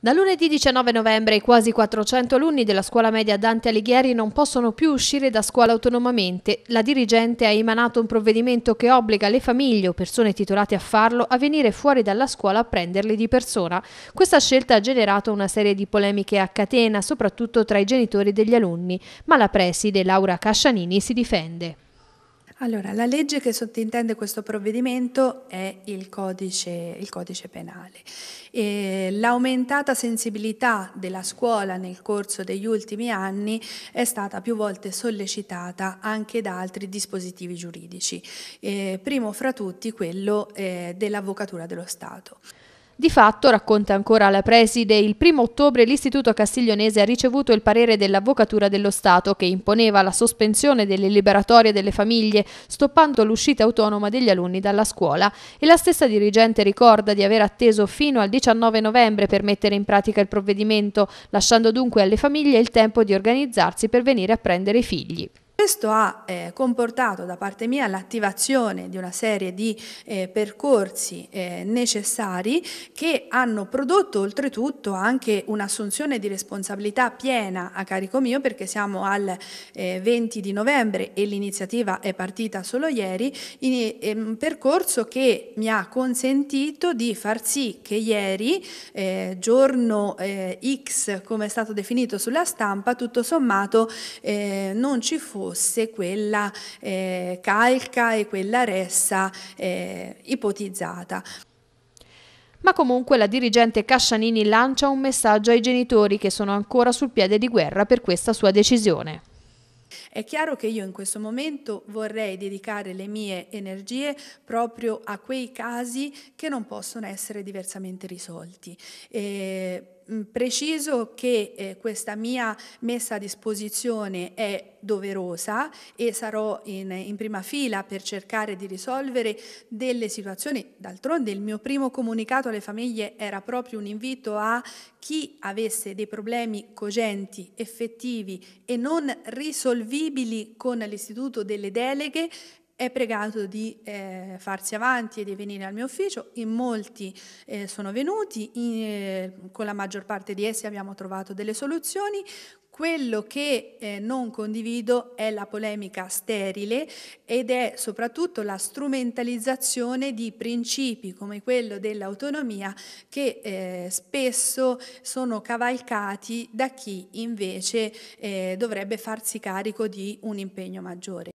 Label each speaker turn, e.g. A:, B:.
A: Da lunedì 19 novembre i quasi 400 alunni della scuola media Dante Alighieri non possono più uscire da scuola autonomamente. La dirigente ha emanato un provvedimento che obbliga le famiglie o persone titolate a farlo a venire fuori dalla scuola a prenderli di persona. Questa scelta ha generato una serie di polemiche a catena, soprattutto tra i genitori degli alunni, ma la preside Laura Cascianini si difende.
B: Allora, la legge che sottintende questo provvedimento è il codice, il codice penale. l'aumentata sensibilità della scuola nel corso degli ultimi anni è stata più volte sollecitata anche da altri dispositivi giuridici, eh, primo fra tutti quello eh, dell'avvocatura dello Stato.
A: Di fatto, racconta ancora la preside, il primo ottobre l'Istituto Castiglionese ha ricevuto il parere dell'Avvocatura dello Stato che imponeva la sospensione delle liberatorie delle famiglie, stoppando l'uscita autonoma degli alunni dalla scuola e la stessa dirigente ricorda di aver atteso fino al 19 novembre per mettere in pratica il provvedimento, lasciando dunque alle famiglie il tempo di organizzarsi per venire a prendere i figli.
B: Questo ha eh, comportato da parte mia l'attivazione di una serie di eh, percorsi eh, necessari che hanno prodotto oltretutto anche un'assunzione di responsabilità piena a carico mio perché siamo al 20 eh, di novembre e l'iniziativa è partita solo ieri, in, eh, un percorso che mi ha consentito di far sì che ieri, eh, giorno X come è stato definito sulla stampa, tutto sommato non ci fosse fosse quella eh, calca e quella ressa eh, ipotizzata.
A: Ma comunque la dirigente Cascianini lancia un messaggio ai genitori che sono ancora sul piede di guerra per questa sua decisione.
B: È chiaro che io in questo momento vorrei dedicare le mie energie proprio a quei casi che non possono essere diversamente risolti. E eh, Mm, preciso che eh, questa mia messa a disposizione è doverosa e sarò in, in, prima fila per cercare di risolvere delle situazioni. D'altronde il mio primo comunicato alle famiglie era proprio un invito a chi avesse dei problemi cogenti, effettivi e non risolvibili con l'istituto delle deleghe è pregato di eh, farsi avanti e di venire al mio ufficio, in molti eh, sono venuti, in, eh, con la maggior parte di essi abbiamo trovato delle soluzioni, quello che eh, non condivido è la polemica sterile ed è soprattutto la strumentalizzazione di principi come quello dell'autonomia che eh, spesso sono cavalcati da chi invece eh, dovrebbe farsi carico di un impegno maggiore.